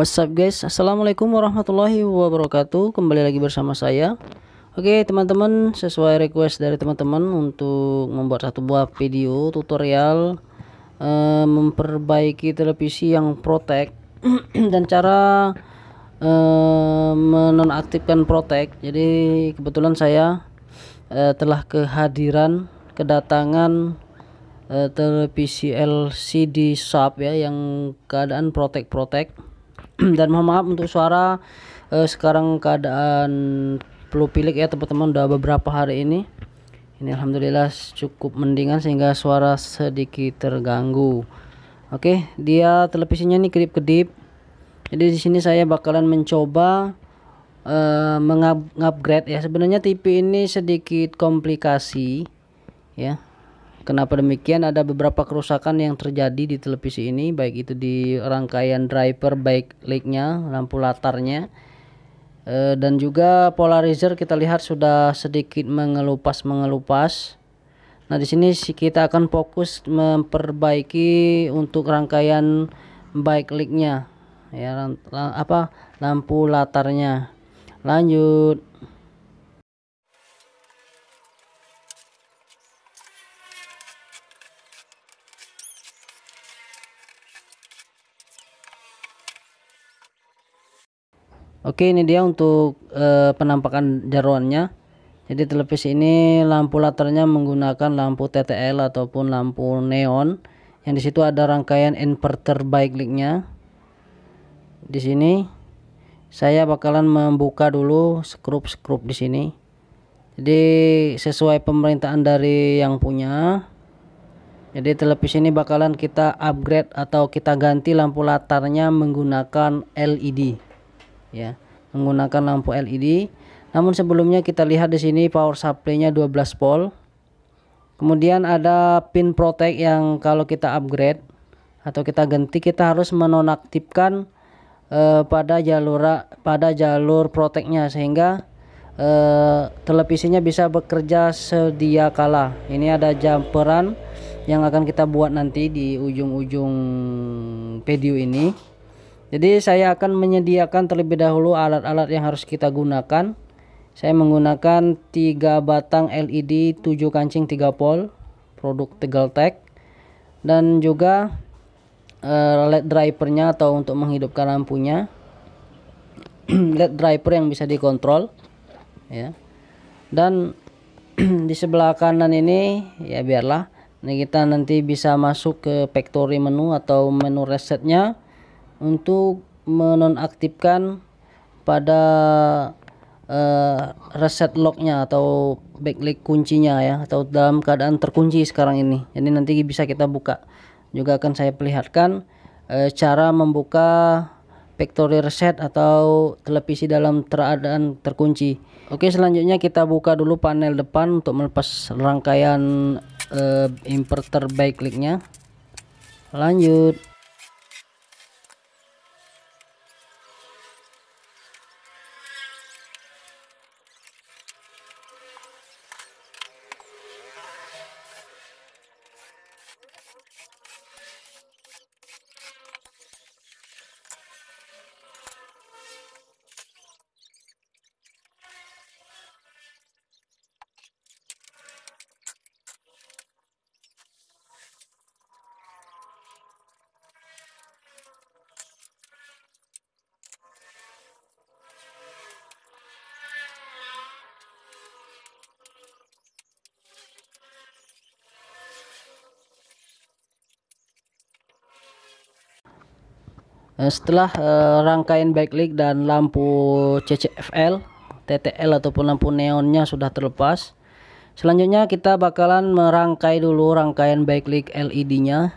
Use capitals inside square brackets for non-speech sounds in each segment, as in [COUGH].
What's up guys Assalamualaikum warahmatullahi wabarakatuh Kembali lagi bersama saya Oke teman-teman sesuai request dari teman-teman Untuk membuat satu buah video tutorial uh, Memperbaiki televisi yang protect [CLEARS THROAT] Dan cara uh, menonaktifkan protect Jadi kebetulan saya uh, telah kehadiran Kedatangan televisi LCD sub ya yang keadaan protek-protek [CLEARS THROAT] dan mohon maaf untuk suara uh, sekarang keadaan flu pilek ya teman-teman udah beberapa hari ini ini alhamdulillah cukup mendingan sehingga suara sedikit terganggu oke okay, dia televisinya nih kedip-kedip jadi di sini saya bakalan mencoba uh, eh, mengupgrade ya sebenarnya TV ini sedikit komplikasi ya Kenapa demikian? Ada beberapa kerusakan yang terjadi di televisi ini, baik itu di rangkaian driver, baik led-nya, lampu latarnya, e, dan juga polarizer kita lihat sudah sedikit mengelupas mengelupas. Nah di sini kita akan fokus memperbaiki untuk rangkaian baik led-nya, ya apa lampu latarnya. Lanjut. Oke ini dia untuk e, penampakan jeroannya jadi televisi ini lampu latarnya menggunakan lampu TTL ataupun lampu neon yang disitu ada rangkaian inverter baik linknya di sini saya bakalan membuka dulu skrup-skrup di sini jadi sesuai pemerintahan dari yang punya jadi televisi ini bakalan kita upgrade atau kita ganti lampu latarnya menggunakan LED ya menggunakan lampu LED. Namun sebelumnya kita lihat di sini power supply-nya 12 volt. Kemudian ada pin protect yang kalau kita upgrade atau kita ganti kita harus menonaktifkan eh, pada jalur pada jalur protectnya sehingga eh, televisinya bisa bekerja sedia kala. Ini ada jumperan yang akan kita buat nanti di ujung-ujung video ini. Jadi saya akan menyediakan terlebih dahulu alat-alat yang harus kita gunakan. Saya menggunakan 3 batang LED 7 kancing 3 volt produk Tegaltek dan juga uh, LED drivernya atau untuk menghidupkan lampunya. [CLEARS THROAT] LED driver yang bisa dikontrol ya. Dan [CLEARS THROAT] di sebelah kanan ini ya biarlah ini kita nanti bisa masuk ke factory menu atau menu resetnya untuk menonaktifkan pada uh, reset locknya atau backlink kuncinya ya atau dalam keadaan terkunci sekarang ini jadi nanti bisa kita buka juga akan saya perlihatkan uh, cara membuka factory reset atau televisi dalam keadaan terkunci oke selanjutnya kita buka dulu panel depan untuk melepas rangkaian uh, eh, inverter backlightnya lanjut Eh, setelah uh, rangkaian backlight dan lampu CCFL TTL ataupun lampu neonnya sudah terlepas selanjutnya kita bakalan merangkai dulu rangkaian backlight LED nya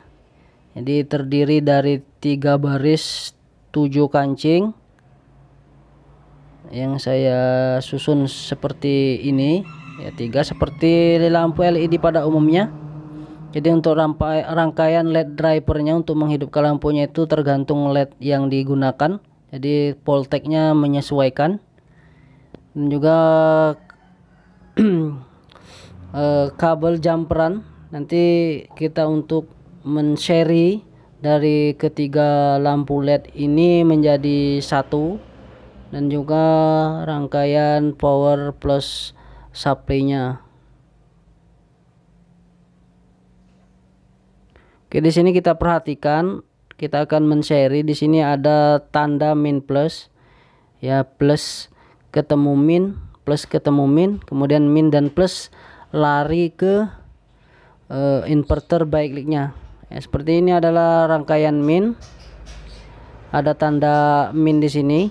jadi terdiri dari tiga baris tujuh kancing yang saya susun seperti ini ya tiga seperti lampu LED pada umumnya jadi untuk rampai, rangkaian LED drivernya untuk menghidupkan lampunya itu tergantung LED yang digunakan. Jadi voltagenya menyesuaikan dan juga [CLEARS THROAT] eh, kabel jumperan nanti kita untuk men-seri dari ketiga lampu LED ini menjadi satu dan juga rangkaian power plus supply-nya. Oke, di sini kita perhatikan, kita akan men-share. Di sini ada tanda min plus. Ya, plus ketemu min, plus ketemu min, kemudian min dan plus lari ke uh, inverter baik linknya. Ya, seperti ini adalah rangkaian min. Ada tanda min di sini.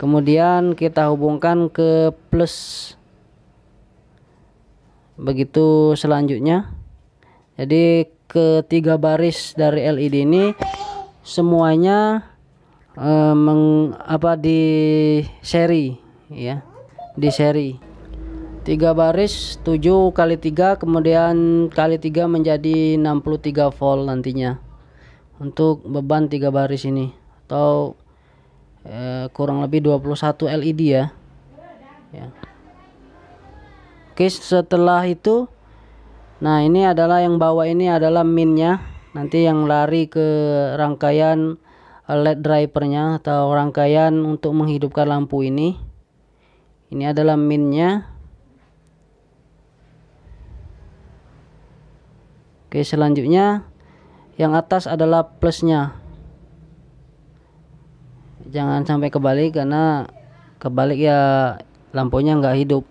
Kemudian kita hubungkan ke plus begitu selanjutnya jadi ketiga baris dari LED ini semuanya eh, meng, apa di seri ya di seri tiga baris 7 kali tiga kemudian kali tiga menjadi 63 volt nantinya untuk beban tiga baris ini atau eh, kurang lebih 21 LED ya ya oke setelah itu nah ini adalah yang bawah ini adalah minnya nanti yang lari ke rangkaian eh, LED drivernya atau rangkaian untuk menghidupkan lampu ini ini adalah minnya Oke selanjutnya yang atas adalah plusnya jangan sampai kebalik karena kebalik ya lampunya nggak hidup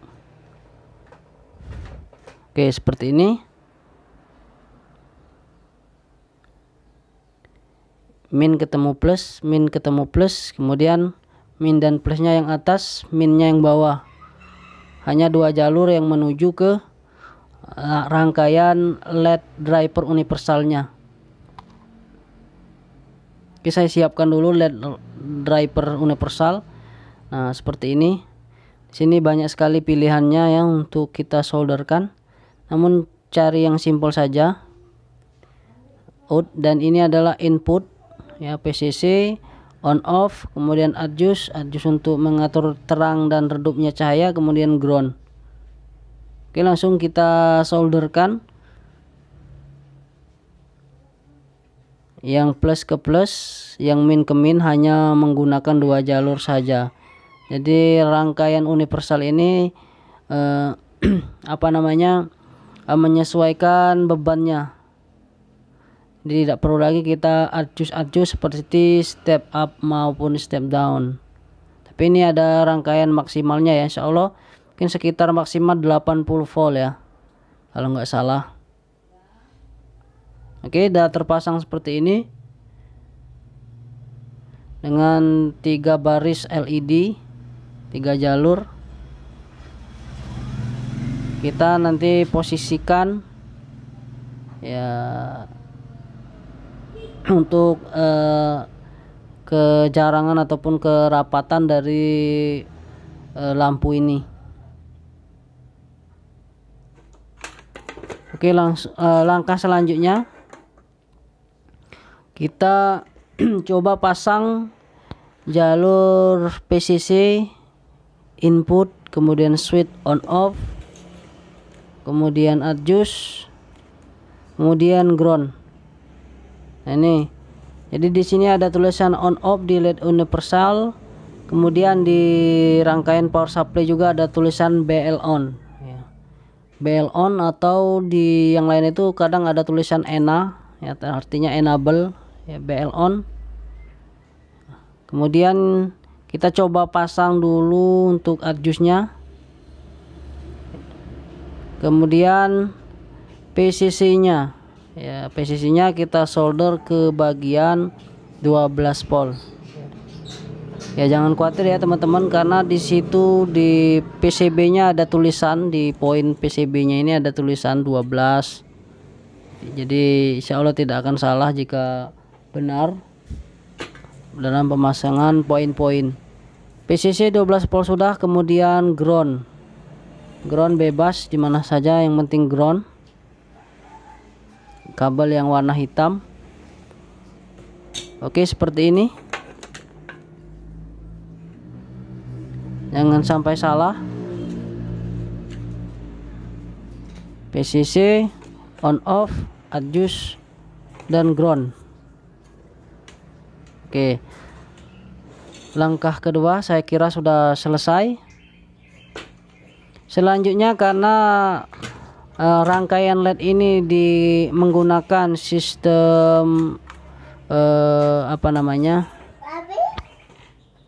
Oke, seperti ini. Min ketemu plus, min ketemu plus, kemudian min dan plusnya yang atas, minnya yang bawah. Hanya dua jalur yang menuju ke eh, rangkaian LED driver universalnya. Oke, saya siapkan dulu LED driver universal. Nah, seperti ini. sini banyak sekali pilihannya yang untuk kita solderkan. Namun cari yang simpel saja. Out dan ini adalah input ya PCC on off, kemudian adjust, adjust untuk mengatur terang dan redupnya cahaya, kemudian ground. Oke, langsung kita solderkan. Yang plus ke plus, yang min ke min hanya menggunakan dua jalur saja. Jadi rangkaian universal ini eh, [CLEARS THROAT] apa namanya? Eh, menyesuaikan bebannya jadi tidak perlu lagi kita adjust-adjust seperti step up maupun step down tapi ini ada rangkaian maksimalnya ya insya Allah mungkin sekitar maksimal 80 volt ya kalau nggak salah oke sudah terpasang seperti ini dengan tiga baris LED tiga jalur kita nanti posisikan ya untuk eh, kejarangan ataupun kerapatan dari eh, lampu ini oke langsung eh, langkah selanjutnya kita [CLEARS THROAT] coba pasang jalur PCC input kemudian switch on off kemudian adjust kemudian ground nah, ini jadi di sini ada tulisan on off di LED universal kemudian di rangkaian power supply juga ada tulisan BL on ya. BL on atau di yang lain itu kadang ada tulisan ENA ya artinya enable ya BL on kemudian kita coba pasang dulu untuk adjustnya kemudian PCC nya ya PCC nya kita solder ke bagian 12 volt ya jangan khawatir ya teman-teman karena di situ di PCB nya ada tulisan di poin PCB nya ini ada tulisan 12 jadi insya Allah tidak akan salah jika benar dalam pemasangan poin-poin PCC 12 volt sudah kemudian ground ground bebas di mana saja yang penting ground kabel yang warna hitam oke seperti ini jangan sampai salah PCC on off adjust dan ground oke langkah kedua saya kira sudah selesai selanjutnya karena uh, rangkaian LED ini di menggunakan sistem uh, apa namanya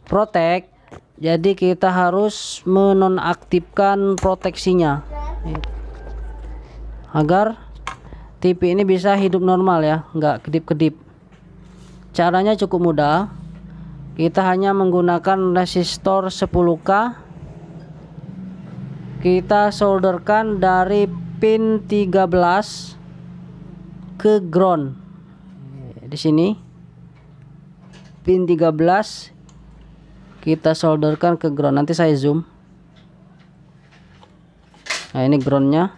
protek, jadi kita harus menonaktifkan proteksinya agar TV ini bisa hidup normal ya nggak kedip-kedip caranya cukup mudah kita hanya menggunakan resistor 10k kita solderkan dari pin 13 ke ground di sini pin 13 kita solderkan ke ground nanti saya zoom nah ini groundnya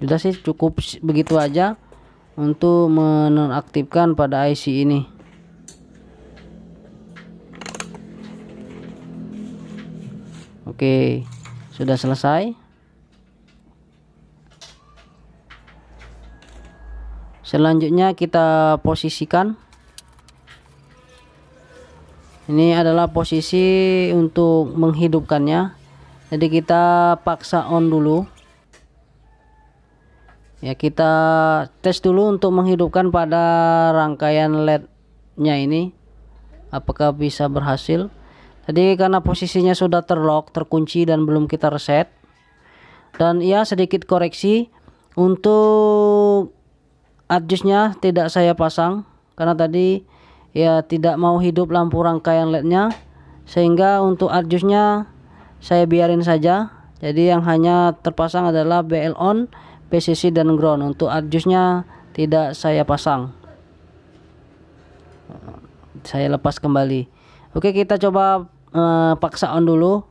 sudah sih cukup begitu aja untuk menonaktifkan pada IC ini Oke sudah selesai selanjutnya kita posisikan ini adalah posisi untuk menghidupkannya jadi kita paksa on dulu ya kita tes dulu untuk menghidupkan pada rangkaian LED nya ini apakah bisa berhasil jadi karena posisinya sudah terlock terkunci dan belum kita reset dan ya sedikit koreksi untuk adjustnya tidak saya pasang karena tadi ya tidak mau hidup lampu rangkaian LED nya sehingga untuk adjustnya saya biarin saja jadi yang hanya terpasang adalah BL on PCC dan ground untuk adjustnya tidak saya pasang saya lepas kembali oke kita coba uh, paksa on dulu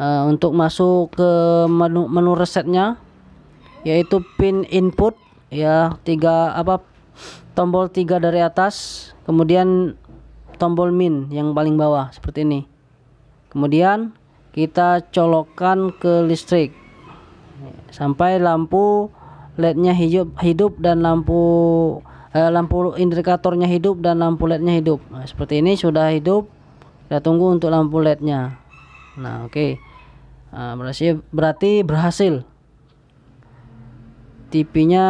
uh, untuk masuk ke menu, menu resetnya yaitu pin input ya tiga apa tombol tiga dari atas kemudian tombol min yang paling bawah seperti ini kemudian kita colokkan ke listrik sampai lampu LED-nya hidup hidup dan lampu eh, lampu indikatornya hidup dan lampu LED-nya hidup. Nah, seperti ini sudah hidup. Kita tunggu untuk lampu LED-nya. Nah, oke. Okay. Nah, berarti berarti berhasil. TV-nya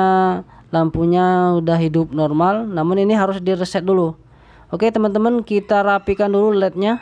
lampunya udah hidup normal, namun ini harus direset dulu. Oke, okay, teman-teman, kita rapikan dulu LED-nya.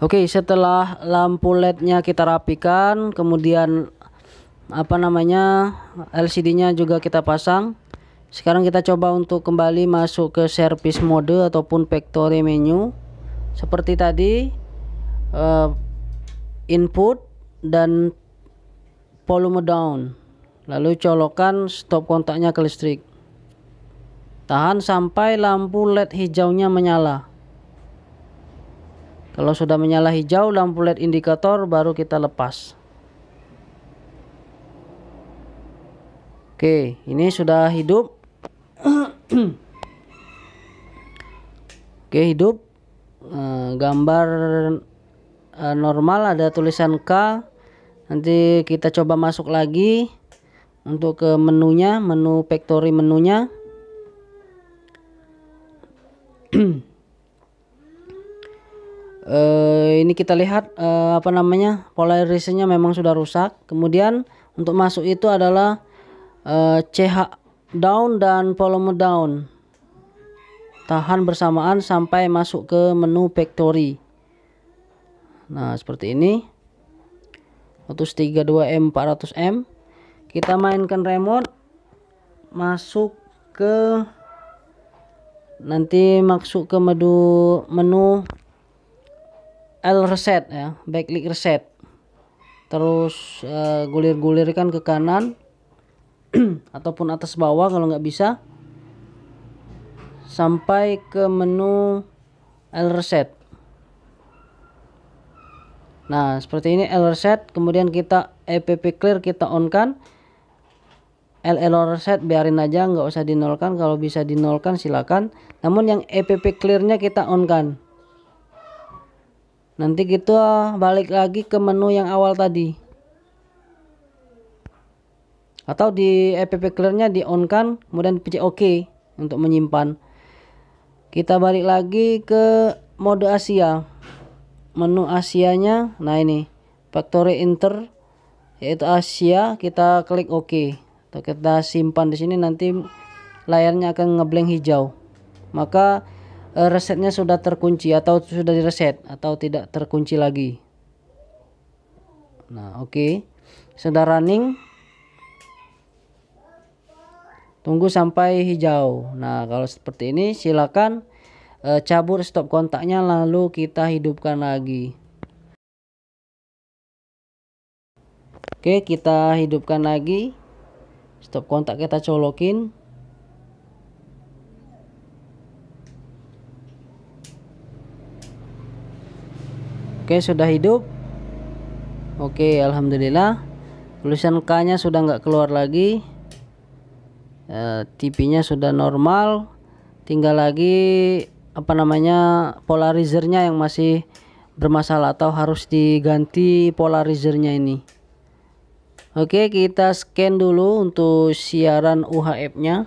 Oke, setelah lampu LED-nya kita rapikan, kemudian apa namanya? LCD-nya juga kita pasang. Sekarang kita coba untuk kembali masuk ke service mode ataupun factory menu. Seperti tadi uh, input dan volume down. Lalu colokan stop kontaknya ke listrik. Tahan sampai lampu LED hijaunya menyala. Kalau sudah menyala hijau lampu LED indikator baru kita lepas. Oke, ini sudah hidup. Oke, hidup. Eh, gambar eh, normal ada tulisan K. Nanti kita coba masuk lagi untuk ke menunya, menu factory menunya. [CLEARS THROAT] uh, ini kita lihat uh, apa namanya polarisernya memang sudah rusak kemudian untuk masuk itu adalah uh, eh, CH down dan volume down tahan bersamaan sampai masuk ke menu factory nah seperti ini Lotus 32M 400M kita mainkan remote masuk ke nanti masuk ke menu menu L reset ya backlit reset terus eh, gulir-gulirkan uh, ke kanan [CLEARS THROAT] ataupun atas bawah kalau nggak bisa sampai ke menu L reset nah seperti ini L reset kemudian kita EPP clear kita on kan LL reset biarin aja nggak usah dinolkan kalau bisa dinolkan silakan namun yang EPP clearnya kita on kan nanti kita balik lagi ke menu yang awal tadi atau di app clearnya di on kan kemudian pencet ok untuk menyimpan kita balik lagi ke mode Asia menu Asia nya, nah ini factory enter yaitu Asia kita klik OK atau kita simpan di sini nanti layarnya akan ngeblank hijau maka Eh, resetnya sudah terkunci atau sudah direset atau tidak terkunci lagi nah oke okay. sudah running tunggu sampai hijau nah kalau seperti ini silakan e, cabut stop kontaknya lalu kita hidupkan lagi oke okay, kita hidupkan lagi stop kontak kita colokin Oke, sudah hidup. Oke, alhamdulillah. Tulisan K-nya sudah nggak keluar lagi. E, ya, TV-nya sudah normal. Tinggal lagi apa namanya polarizernya yang masih bermasalah atau harus diganti polarizernya ini. Oke, kita scan dulu untuk siaran UHF-nya.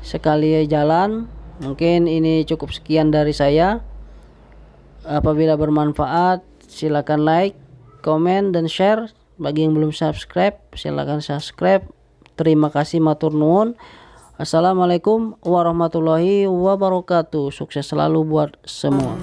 Sekali jalan, mungkin ini cukup sekian dari saya. Apabila bermanfaat, silakan like, komen dan share. Bagi yang belum subscribe, silakan subscribe. Terima kasih matur nuwun. Assalamualaikum warahmatullahi wabarakatuh. Sukses selalu buat semua.